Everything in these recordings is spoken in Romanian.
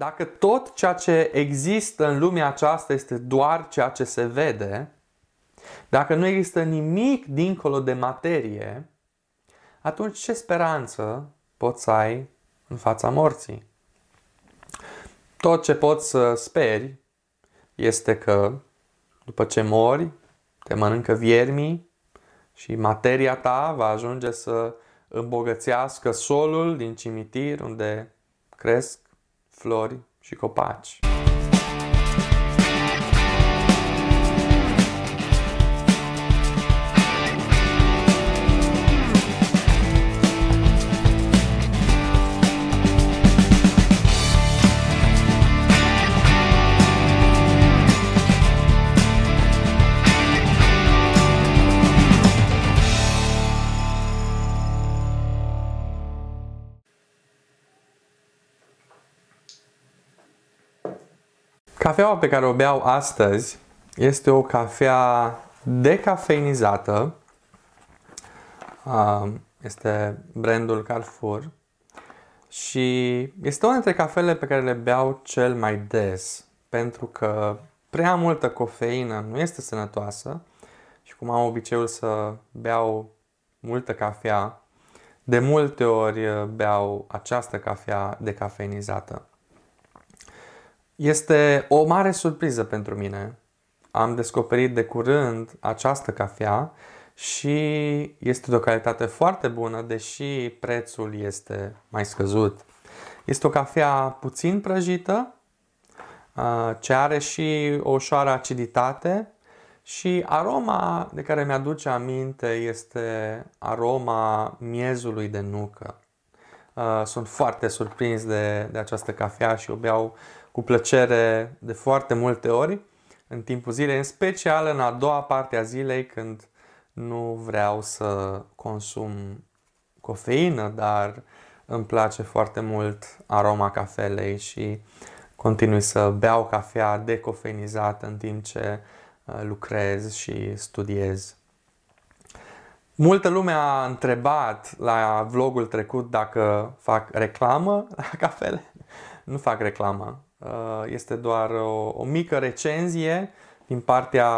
Dacă tot ceea ce există în lumea aceasta este doar ceea ce se vede, dacă nu există nimic dincolo de materie, atunci ce speranță poți să ai în fața morții? Tot ce poți să speri este că după ce mori, te mănâncă viermii și materia ta va ajunge să îmbogățească solul din cimitir unde cresc flori și copaci. Cafeaua pe care o beau astăzi este o cafea decafeinizată. Ah, este brandul Carrefour și este una dintre cafele pe care le beau cel mai des pentru că prea multă cofeină nu este sănătoasă și cum am obiceiul să beau multă cafea, de multe ori beau această cafea decafeinizată. Este o mare surpriză pentru mine. Am descoperit de curând această cafea și este de o calitate foarte bună, deși prețul este mai scăzut. Este o cafea puțin prăjită, ce are și o ușoară aciditate și aroma de care mi-aduce aminte este aroma miezului de nucă. Sunt foarte surprins de, de această cafea și o beau uh, cu plăcere de foarte multe ori în timpul zilei, în special în a doua parte a zilei când nu vreau să consum cofeină, dar îmi place foarte mult aroma cafelei și continui să beau cafea decofeinizată în timp ce uh, lucrez și studiez. Multă lume a întrebat la vlogul trecut dacă fac reclamă la cafele. Nu fac reclamă. Uh, este doar o, o mică recenzie din partea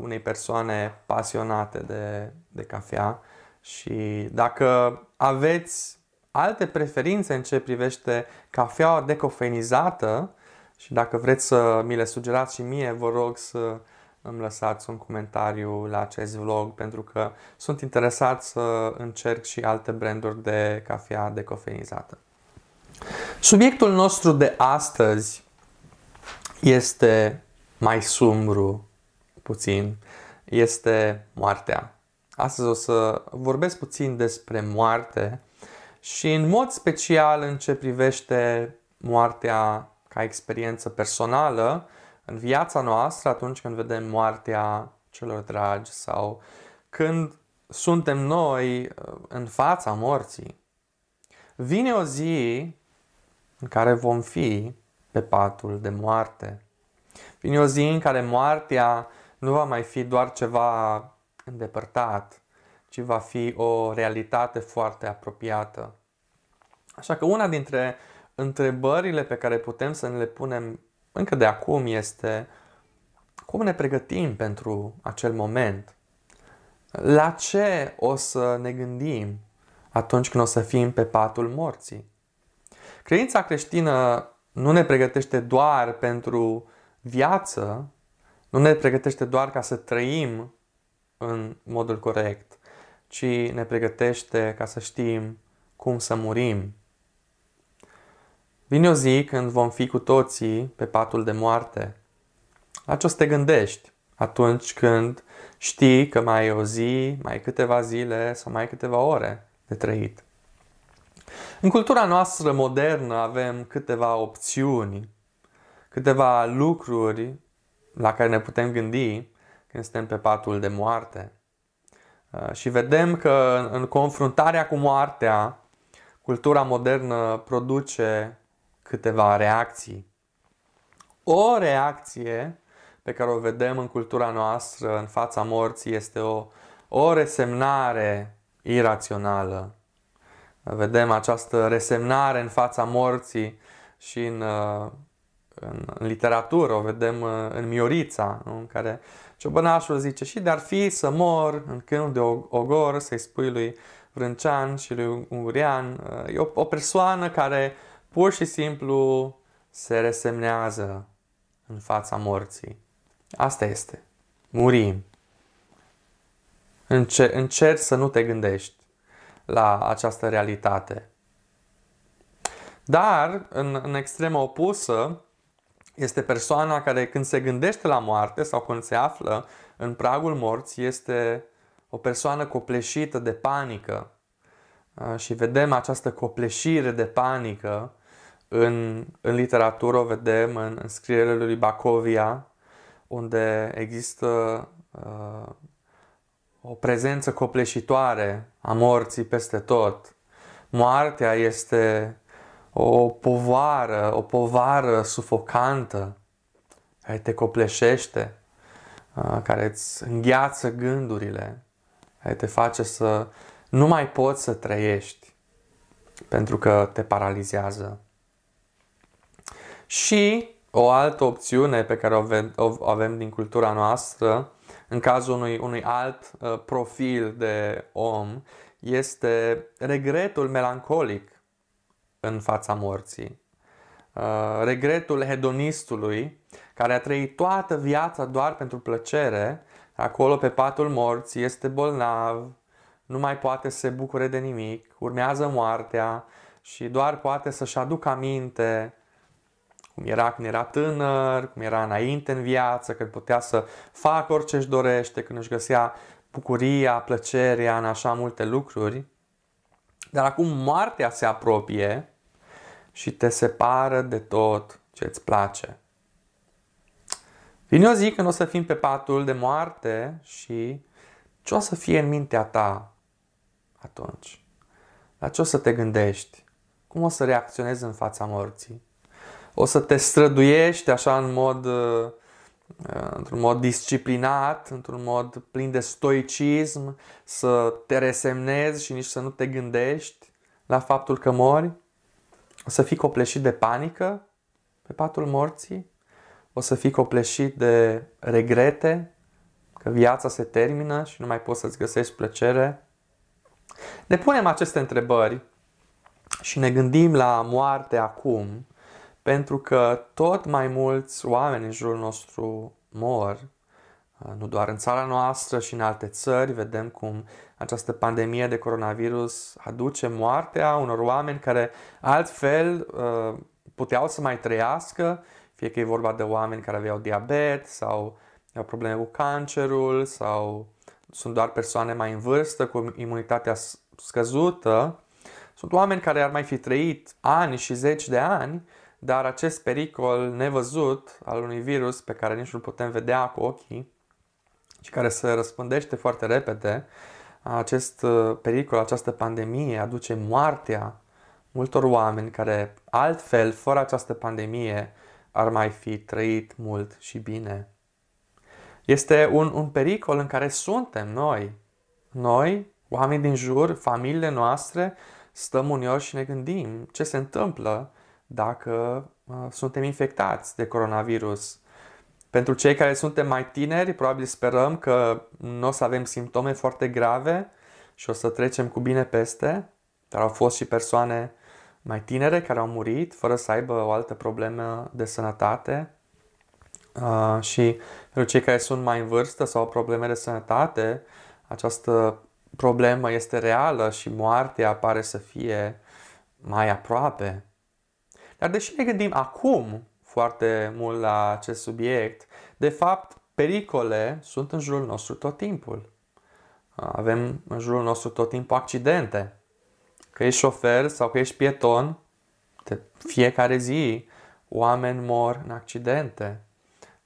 unei persoane pasionate de, de cafea și dacă aveți alte preferințe în ce privește cafeaua decofenizată și dacă vreți să mi le sugerați și mie, vă rog să îmi lăsați un comentariu la acest vlog pentru că sunt interesat să încerc și alte branduri de cafea decofenizată. Subiectul nostru de astăzi este mai sumbru puțin, este moartea. Astăzi o să vorbesc puțin despre moarte și în mod special în ce privește moartea ca experiență personală în viața noastră atunci când vedem moartea celor dragi sau când suntem noi uh, în fața morții. Vine o zi în care vom fi pe patul de moarte. Vine o zi în care moartea nu va mai fi doar ceva îndepărtat, ci va fi o realitate foarte apropiată. Așa că una dintre întrebările pe care putem să ne le punem încă de acum este cum ne pregătim pentru acel moment? La ce o să ne gândim atunci când o să fim pe patul morții? Credința creștină nu ne pregătește doar pentru viață, nu ne pregătește doar ca să trăim în modul corect, ci ne pregătește ca să știm cum să murim. Vine o zi când vom fi cu toții pe patul de moarte. La ce o să te gândești atunci când știi că mai e o zi, mai câteva zile sau mai câteva ore de trăit? În cultura noastră modernă avem câteva opțiuni, câteva lucruri la care ne putem gândi când suntem pe patul de moarte. Uh, și vedem că în confruntarea cu moartea, cultura modernă produce câteva reacții. O reacție pe care o vedem în cultura noastră în fața morții este o, o resemnare irațională vedem această resemnare în fața morții și în, uh, în, în literatură, o vedem uh, în Miorița, nu? în care ciobănașul zice și de-ar fi să mor în câmp de ogor, să-i spui lui Vrâncean și lui Ungurian, uh, e o, o persoană care pur și simplu se resemnează în fața morții. Asta este. Murim. Încer- încerci să nu te gândești la această realitate. Dar, în, în extremă opusă, este persoana care când se gândește la moarte sau când se află în pragul morții, este o persoană copleșită de panică. Uh, și vedem această copleșire de panică în, în literatură, o vedem în, în scrierile lui Bacovia, unde există uh, o prezență copleșitoare a morții peste tot. Moartea este o povară, o povară sufocantă care te copleșește, care îți îngheață gândurile, care te face să nu mai poți să trăiești pentru că te paralizează. Și o altă opțiune pe care o avem, o avem din cultura noastră în cazul unui, unui alt uh, profil de om, este regretul melancolic în fața morții. Uh, regretul hedonistului care a trăit toată viața doar pentru plăcere, acolo pe patul morții, este bolnav, nu mai poate să se bucure de nimic, urmează moartea și doar poate să-și aducă aminte cum era când era tânăr, cum era înainte în viață, când putea să facă orice își dorește, când își găsea bucuria, plăcerea în așa multe lucruri. Dar acum moartea se apropie și te separă de tot ce îți place. Vine o zi când o să fim pe patul de moarte și ce o să fie în mintea ta atunci? La ce o să te gândești? Cum o să reacționezi în fața morții? o să te străduiești așa în mod, uh, uh, într-un mod disciplinat, într-un mod plin de stoicism, să te resemnezi și nici să nu te gândești la faptul că mori, o să fii copleșit de panică pe patul morții, o să fii copleșit de regrete că viața se termină și nu mai poți să-ți găsești plăcere. Ne punem aceste întrebări și ne gândim la moarte acum, pentru că tot mai mulți oameni în jurul nostru mor, uh, nu doar în țara noastră și în alte țări, vedem cum această pandemie de coronavirus aduce moartea unor oameni care altfel uh, puteau să mai trăiască, fie că e vorba de oameni care aveau diabet sau au probleme cu cancerul sau sunt doar persoane mai în vârstă cu imunitatea scăzută. Sunt oameni care ar mai fi trăit ani și zeci de ani dar acest pericol nevăzut al unui virus pe care nici nu-l putem vedea cu ochii și care se răspândește foarte repede, acest uh, pericol, această pandemie aduce moartea multor oameni care altfel, fără această pandemie, ar mai fi trăit mult și bine. Este un, un pericol în care suntem noi. Noi, oamenii din jur, familiile noastre, stăm uneori și ne gândim ce se întâmplă dacă uh, suntem infectați de coronavirus. Pentru cei care suntem mai tineri, probabil sperăm că nu o să avem simptome foarte grave și o să trecem cu bine peste, dar au fost și persoane mai tinere care au murit fără să aibă o altă problemă de sănătate. Uh, și pentru cei care sunt mai în vârstă sau au probleme de sănătate, această problemă este reală și moartea pare să fie mai aproape. Dar deși ne gândim acum foarte mult la acest subiect, de fapt, pericole sunt în jurul nostru tot timpul. Avem în jurul nostru tot timpul accidente. Că ești șofer sau că ești pieton, de fiecare zi oameni mor în accidente.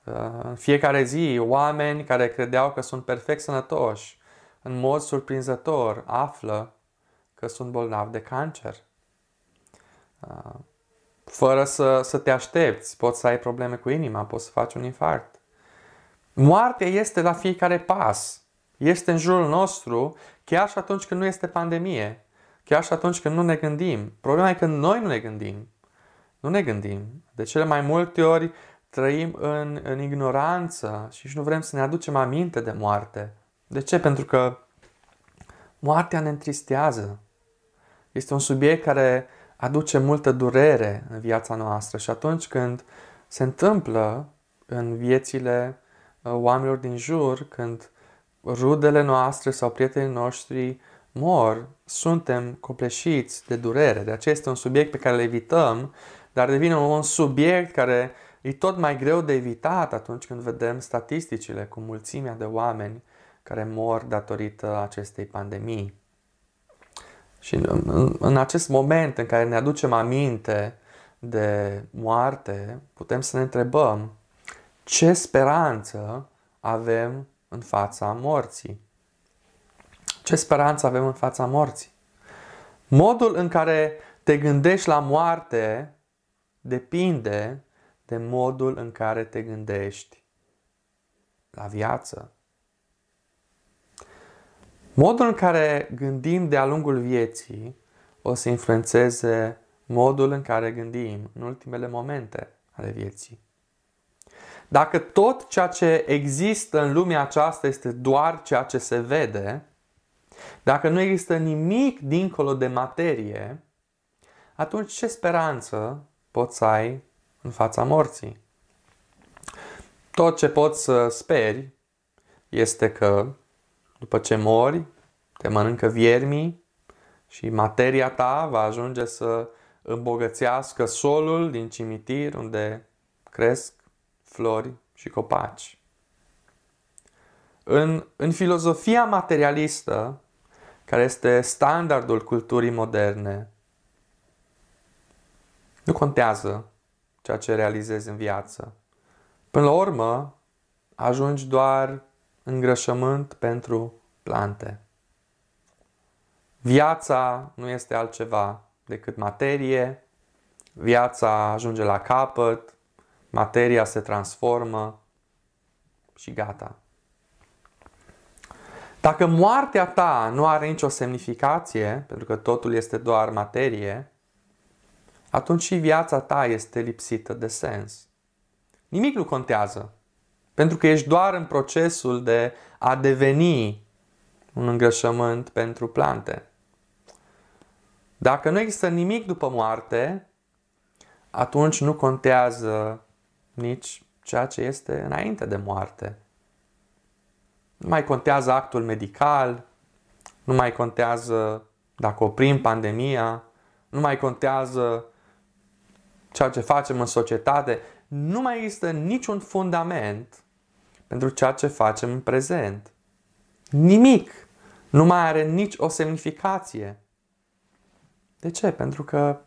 Uh, în fiecare zi, oameni care credeau că sunt perfect sănătoși, în mod surprinzător, află că sunt bolnavi de cancer. Uh, fără să, să te aștepți. Poți să ai probleme cu inima, poți să faci un infarct. Moartea este la fiecare pas. Este în jurul nostru, chiar și atunci când nu este pandemie, chiar și atunci când nu ne gândim. Problema e că noi nu ne gândim. Nu ne gândim. De cele mai multe ori trăim în, în ignoranță și nu vrem să ne aducem aminte de moarte. De ce? Pentru că moartea ne întristează. Este un subiect care aduce multă durere în viața noastră și atunci când se întâmplă în viețile uh, oamenilor din jur, când rudele noastre sau prietenii noștri mor, suntem copleșiți de durere. De aceea este un subiect pe care îl evităm, dar devine un subiect care e tot mai greu de evitat atunci când vedem statisticile cu mulțimea de oameni care mor datorită acestei pandemii. Și în, în, în acest moment în care ne aducem aminte de moarte, putem să ne întrebăm ce speranță avem în fața morții. Ce speranță avem în fața morții? Modul în care te gândești la moarte depinde de modul în care te gândești la viață. Modul în care gândim de-a lungul vieții o să influențeze modul în care gândim în ultimele momente ale vieții. Dacă tot ceea ce există în lumea aceasta este doar ceea ce se vede, dacă nu există nimic dincolo de materie, atunci ce speranță poți să ai în fața morții? Tot ce poți să speri este că după ce mori, te mănâncă viermii și materia ta va ajunge să îmbogățească solul din cimitir unde cresc flori și copaci. În, în filozofia materialistă, care este standardul culturii moderne, nu contează ceea ce realizezi în viață. Până la urmă, ajungi doar îngrășământ pentru plante. Viața nu este altceva decât materie, viața ajunge la capăt, materia se transformă și gata. Dacă moartea ta nu are nicio semnificație, pentru că totul este doar materie, atunci și viața ta este lipsită de sens. Nimic nu contează. Pentru că ești doar în procesul de a deveni un îngrășământ pentru plante. Dacă nu există nimic după moarte, atunci nu contează nici ceea ce este înainte de moarte. Nu mai contează actul medical, nu mai contează dacă oprim pandemia, nu mai contează ceea ce facem în societate, nu mai există niciun fundament pentru ceea ce facem în prezent. Nimic nu mai are nici o semnificație. De ce? Pentru că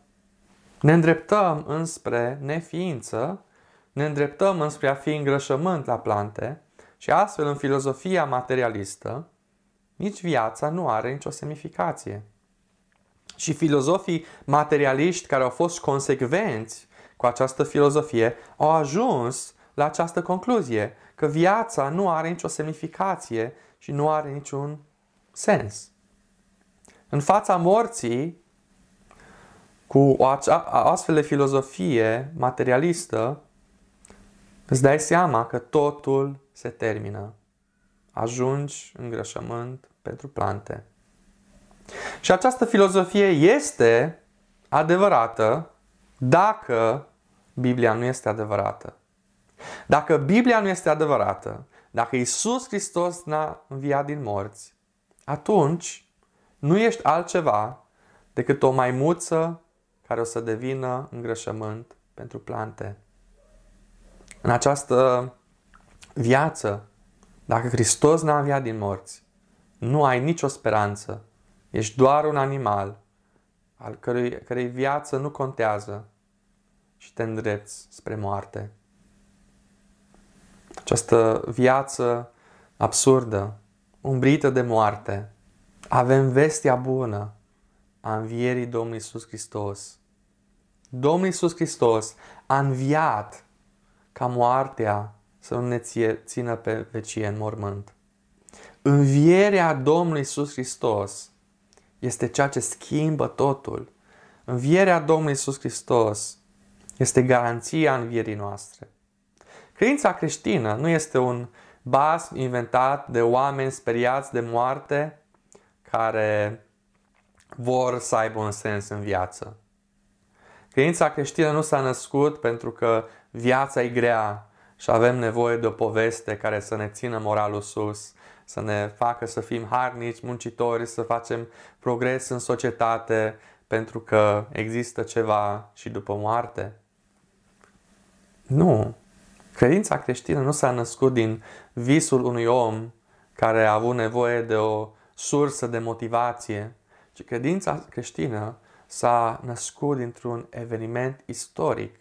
ne îndreptăm înspre neființă, ne îndreptăm înspre a fi îngrășământ la plante și astfel în filozofia materialistă nici viața nu are nicio semnificație. Și filozofii materialiști care au fost consecvenți cu această filozofie au ajuns la această concluzie că viața nu are nicio semnificație și nu are niciun sens. În fața morții, cu o astfel de filozofie materialistă, îți dai seama că totul se termină. Ajungi în grășământ pentru plante. Și această filozofie este adevărată dacă Biblia nu este adevărată. Dacă Biblia nu este adevărată, dacă Isus Hristos n-a înviat din morți, atunci nu ești altceva decât o maimuță care o să devină îngrășământ pentru plante. În această viață, dacă Hristos n-a înviat din morți, nu ai nicio speranță. Ești doar un animal al cărei, cărei viață nu contează și te îndrepți spre moarte. Această viață absurdă, umbrită de moarte, avem vestea bună a învierii Domnului Iisus Hristos. Domnul Iisus Hristos a înviat ca moartea să nu ne țină pe vecie în mormânt. Învierea Domnului Iisus Hristos este ceea ce schimbă totul. Învierea Domnului Iisus Hristos este garanția învierii noastre. Credința creștină nu este un basm inventat de oameni speriați de moarte care vor să aibă un sens în viață. Credința creștină nu s-a născut pentru că viața e grea și avem nevoie de o poveste care să ne țină moralul sus, să ne facă să fim harnici, muncitori, să facem progres în societate, pentru că există ceva și după moarte. Nu. Credința creștină nu s-a născut din visul unui om care a avut nevoie de o sursă de motivație, ci credința creștină s-a născut dintr-un eveniment istoric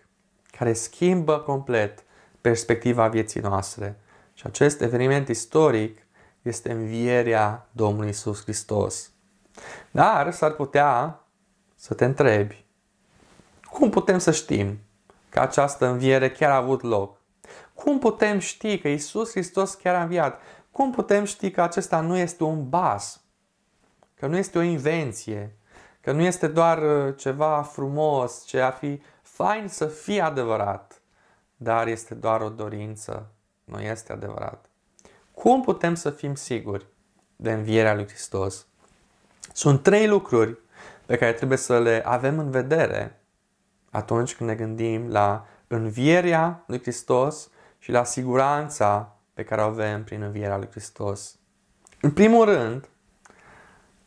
care schimbă complet perspectiva vieții noastre. Și acest eveniment istoric este învierea Domnului Isus Hristos. Dar s-ar putea să te întrebi, cum putem să știm că această înviere chiar a avut loc? Cum putem ști că Isus Hristos chiar a înviat? Cum putem ști că acesta nu este un bas? Că nu este o invenție? Că nu este doar uh, ceva frumos, ce ar fi fain să fie adevărat, dar este doar o dorință, nu este adevărat. Cum putem să fim siguri de învierea lui Hristos? Sunt trei lucruri pe care trebuie să le avem în vedere atunci când ne gândim la învierea lui Hristos și la siguranța pe care o avem prin învierea lui Hristos. În primul rând,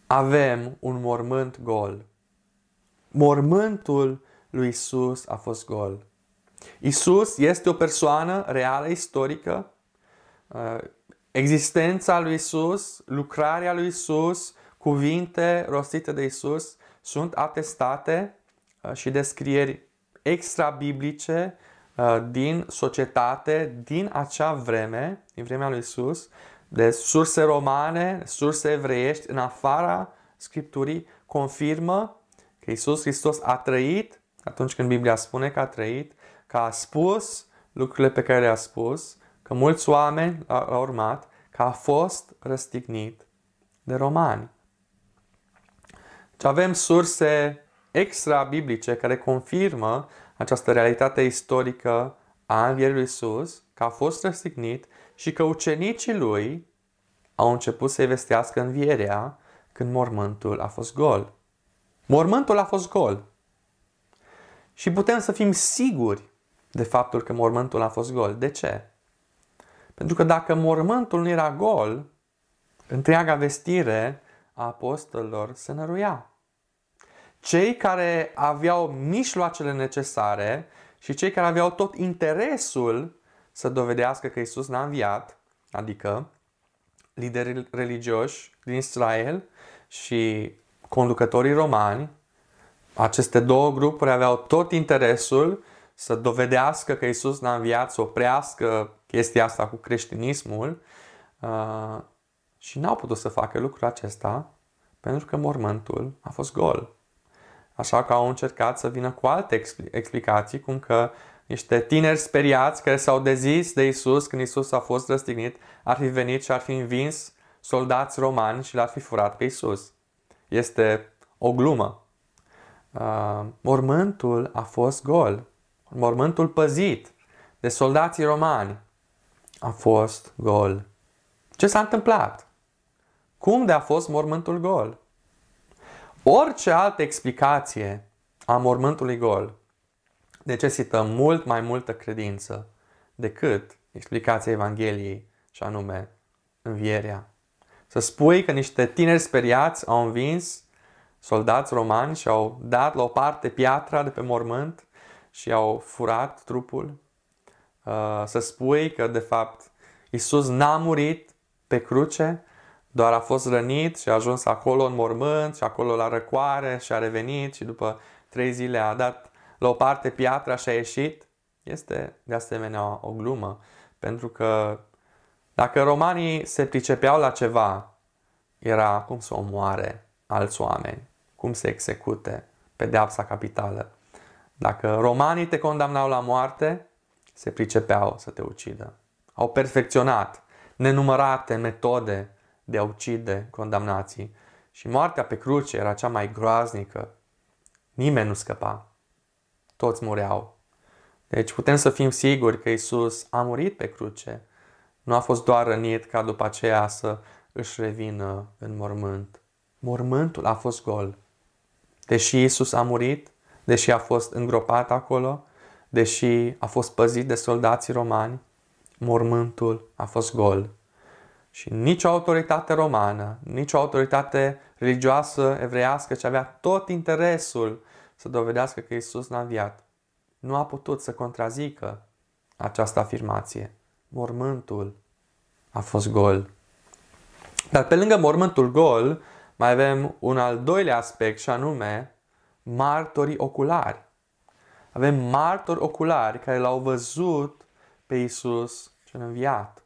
avem un mormânt gol. Mormântul lui Isus a fost gol. Isus este o persoană reală, istorică. Uh, existența lui Isus, lucrarea lui Isus, cuvinte rostite de Isus sunt atestate uh, și descrieri extra-biblice. Uh, din societate din acea vreme, din vremea lui Isus, de surse romane, surse evreiești, în afara Scripturii, confirmă că Isus Hristos a trăit, atunci când Biblia spune că a trăit, că a spus lucrurile pe care le-a spus, că mulți oameni l-au urmat, că a fost răstignit de romani. Deci avem surse extra-biblice care confirmă această realitate istorică a Învierii lui Iisus, că a fost răstignit și că ucenicii lui au început să-i vestească învierea când mormântul a fost gol. Mormântul a fost gol. Și putem să fim siguri de faptul că mormântul a fost gol. De ce? Pentru că dacă mormântul nu era gol, întreaga vestire a apostolilor se năruia cei care aveau mijloacele necesare și cei care aveau tot interesul să dovedească că Isus n-a înviat, adică liderii religioși din Israel și conducătorii romani, aceste două grupuri aveau tot interesul să dovedească că Isus n-a înviat, să oprească chestia asta cu creștinismul uh, și n-au putut să facă lucrul acesta pentru că mormântul a fost gol. Așa că au încercat să vină cu alte explicații, cum că niște tineri speriați care s-au dezis de Isus când Isus a fost răstignit, ar fi venit și ar fi învins soldați romani și l-ar fi furat pe Isus. Este o glumă. Uh, mormântul a fost gol. Mormântul păzit de soldații romani a fost gol. Ce s-a întâmplat? Cum de a fost mormântul gol? Orice altă explicație a mormântului gol necesită mult mai multă credință decât explicația Evangheliei și anume învierea. Să spui că niște tineri speriați au învins soldați romani și au dat la o parte piatra de pe mormânt și au furat trupul. Uh, să spui că, de fapt, Isus n-a murit pe cruce, doar a fost rănit și a ajuns acolo în mormânt și acolo la răcoare și a revenit și după trei zile a dat la o parte piatra și a ieșit, este de asemenea o glumă. Pentru că dacă romanii se pricepeau la ceva, era cum să omoare alți oameni, cum să execute pedeapsa capitală. Dacă romanii te condamnau la moarte, se pricepeau să te ucidă. Au perfecționat nenumărate metode de a ucide condamnații. Și moartea pe cruce era cea mai groaznică. Nimeni nu scăpa. Toți mureau. Deci putem să fim siguri că Isus a murit pe cruce. Nu a fost doar rănit ca după aceea să își revină în mormânt. Mormântul a fost gol. Deși Isus a murit, deși a fost îngropat acolo, deși a fost păzit de soldații romani, mormântul a fost gol. Și nicio autoritate romană, nicio autoritate religioasă evreiască ce avea tot interesul să dovedească că Isus n-a înviat, nu a putut să contrazică această afirmație. Mormântul a fost gol. Dar pe lângă mormântul gol, mai avem un al doilea aspect și anume martorii oculari. Avem martori oculari care l-au văzut pe Isus cel înviat.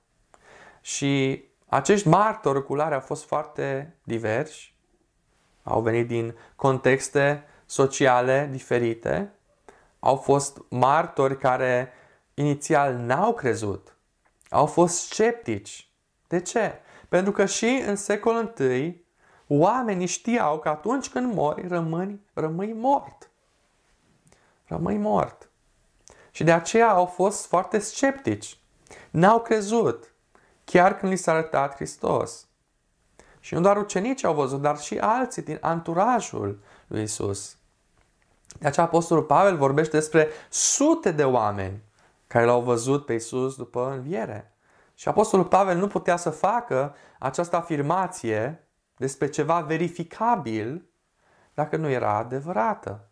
Și acești martori oculari au fost foarte diversi, au venit din contexte sociale diferite, au fost martori care inițial n-au crezut, au fost sceptici. De ce? Pentru că și în secolul I oamenii știau că atunci când mori, rămâi, rămâi mort. Rămâi mort. Și de aceea au fost foarte sceptici. N-au crezut chiar când li s-a arătat Hristos. Și nu doar ucenicii au văzut, dar și alții din anturajul lui Isus. De aceea Apostolul Pavel vorbește despre sute de oameni care l-au văzut pe Isus după înviere. Și Apostolul Pavel nu putea să facă această afirmație despre ceva verificabil dacă nu era adevărată.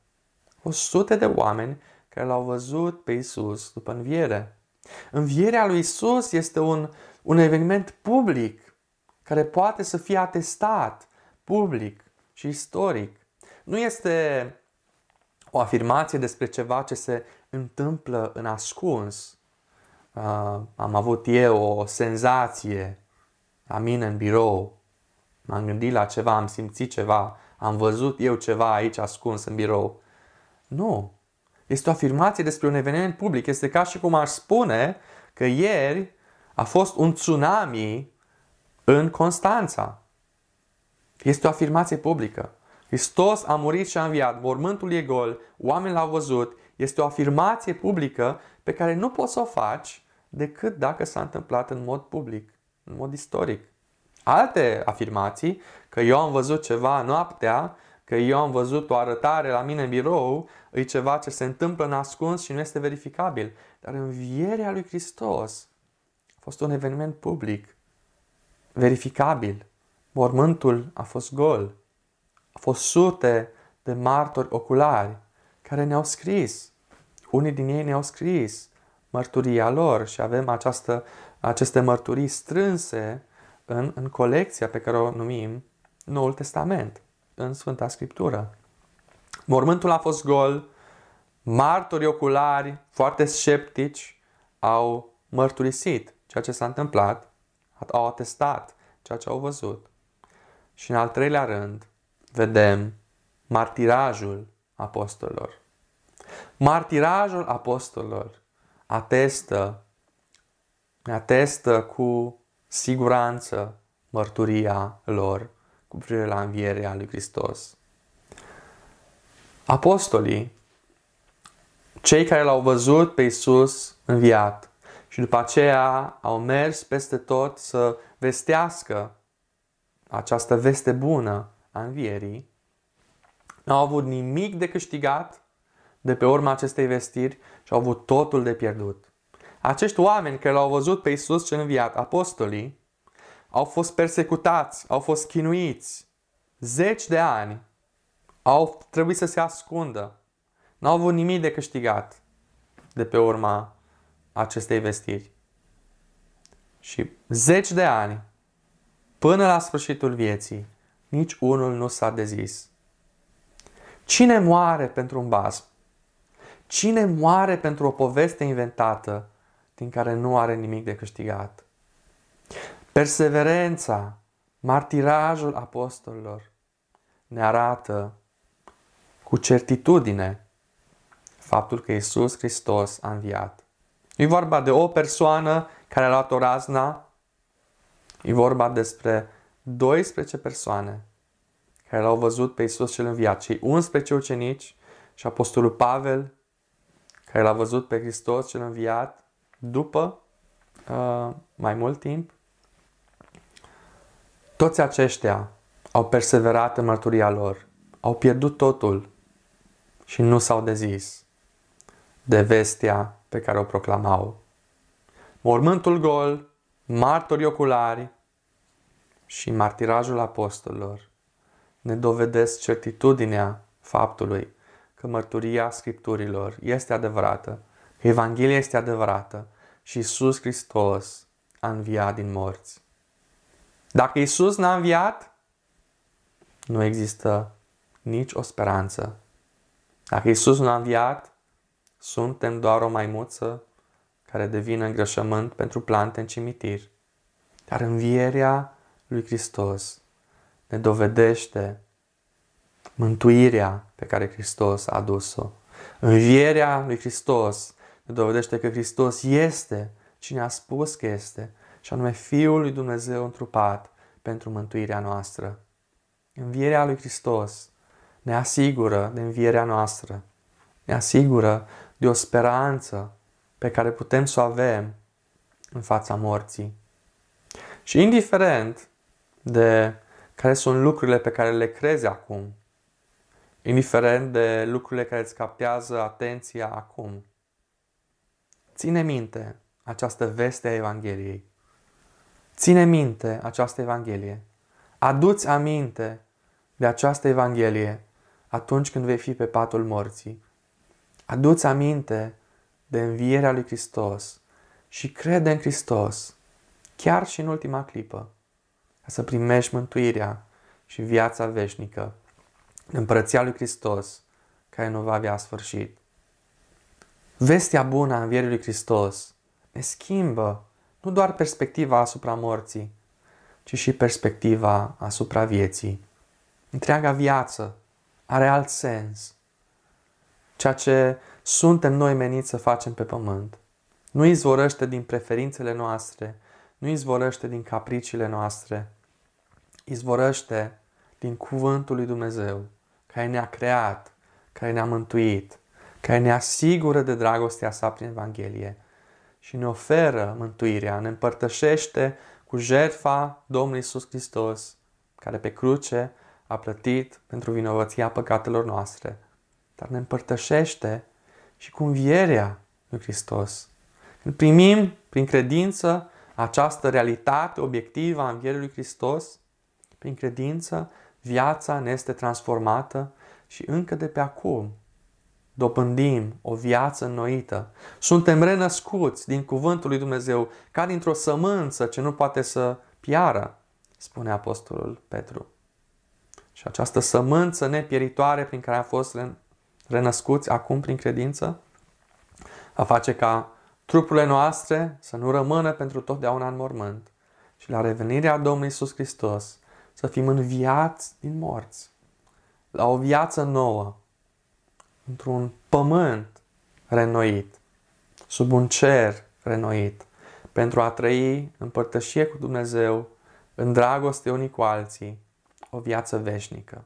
O sute de oameni care l-au văzut pe Isus după înviere. Învierea lui Isus este un un eveniment public care poate să fie atestat public și istoric. Nu este o afirmație despre ceva ce se întâmplă în ascuns. Uh, am avut eu o senzație la mine în birou, m-am gândit la ceva, am simțit ceva, am văzut eu ceva aici ascuns în birou. Nu. Este o afirmație despre un eveniment public. Este ca și cum aș spune că ieri a fost un tsunami în Constanța. Este o afirmație publică. Hristos a murit și a înviat, mormântul e gol, oamenii l-au văzut, este o afirmație publică pe care nu poți să o faci decât dacă s-a întâmplat în mod public, în mod istoric. Alte afirmații, că eu am văzut ceva noaptea, că eu am văzut o arătare la mine în birou, e ceva ce se întâmplă în ascuns și nu este verificabil. Dar învierea lui Hristos fost un eveniment public, verificabil. Mormântul a fost gol. A fost sute de martori oculari care ne-au scris. Unii din ei ne-au scris mărturia lor și avem această, aceste mărturii strânse în, în colecția pe care o numim Noul Testament, în Sfânta Scriptură. Mormântul a fost gol, martori oculari, foarte sceptici, au mărturisit ceea ce s-a întâmplat, au atestat ceea ce au văzut. Și în al treilea rând, vedem martirajul apostolilor. Martirajul apostolilor atestă, ne atestă cu siguranță mărturia lor cu privire la învierea lui Hristos. Apostolii, cei care l-au văzut pe Iisus înviat, și după aceea au mers peste tot să vestească această veste bună a învierii. N-au avut nimic de câștigat de pe urma acestei vestiri și au avut totul de pierdut. Acești oameni care l-au văzut pe Isus cel înviat, apostolii, au fost persecutați, au fost chinuiți. Zeci de ani au trebuit să se ascundă. N-au avut nimic de câștigat de pe urma acestei vestiri. Și zeci de ani, până la sfârșitul vieții, nici unul nu s-a dezis. Cine moare pentru un basm? Cine moare pentru o poveste inventată din care nu are nimic de câștigat? Perseverența, martirajul apostolilor ne arată cu certitudine faptul că Isus Hristos a înviat. E vorba de o persoană care a luat o razna. E vorba despre 12 persoane care l-au văzut pe Iisus cel înviat, cei 11 ucenici și Apostolul Pavel, care l-a văzut pe Hristos cel înviat după uh, mai mult timp. Toți aceștia au perseverat în mărturia lor, au pierdut totul și nu s-au dezis de vestea pe care o proclamau. Mormântul gol, martorii oculari și martirajul apostolilor ne dovedesc certitudinea faptului că mărturia Scripturilor este adevărată, că Evanghelia este adevărată și Isus Hristos a înviat din morți. Dacă Isus n-a înviat, nu există nici o speranță. Dacă Isus nu a înviat, suntem doar o maimuță care devine îngrășământ pentru plante în cimitir. Dar învierea lui Hristos ne dovedește mântuirea pe care Hristos a adus-o. Învierea lui Hristos ne dovedește că Hristos este cine a spus că este, și anume Fiul lui Dumnezeu întrupat pentru mântuirea noastră. Învierea lui Hristos ne asigură de învierea noastră, ne asigură de o speranță pe care putem să o avem în fața morții. Și indiferent de care sunt lucrurile pe care le crezi acum, indiferent de lucrurile care îți captează atenția acum, ține minte această veste a Evangheliei. Ține minte această Evanghelie. Aduți aminte de această Evanghelie atunci când vei fi pe patul morții Aduți aminte de învierea lui Hristos și crede în Hristos, chiar și în ultima clipă, ca să primești mântuirea și viața veșnică, împărăția lui Hristos, care nu va avea sfârșit. Vestea bună a învierii lui Hristos ne schimbă nu doar perspectiva asupra morții, ci și perspectiva asupra vieții. Întreaga viață are alt sens ceea ce suntem noi meniți să facem pe pământ. Nu izvorăște din preferințele noastre, nu izvorăște din capriciile noastre, izvorăște din cuvântul lui Dumnezeu, care ne-a creat, care ne-a mântuit, care ne asigură de dragostea sa prin Evanghelie și ne oferă mântuirea, ne împărtășește cu jertfa Domnului Iisus Hristos, care pe cruce a plătit pentru vinovăția păcatelor noastre dar ne împărtășește și cu învierea lui Hristos. Când primim prin credință această realitate obiectivă a învierii lui Hristos, prin credință viața ne este transformată și încă de pe acum dobândim o viață înnoită. Suntem renăscuți din cuvântul lui Dumnezeu ca dintr-o sămânță ce nu poate să piară, spune Apostolul Petru. Și această sămânță nepieritoare prin care a fost renăscuți acum prin credință, va face ca trupurile noastre să nu rămână pentru totdeauna în mormânt și la revenirea Domnului Iisus Hristos să fim înviați din morți, la o viață nouă, într-un pământ renoit, sub un cer renoit, pentru a trăi în părtășie cu Dumnezeu, în dragoste unii cu alții, o viață veșnică.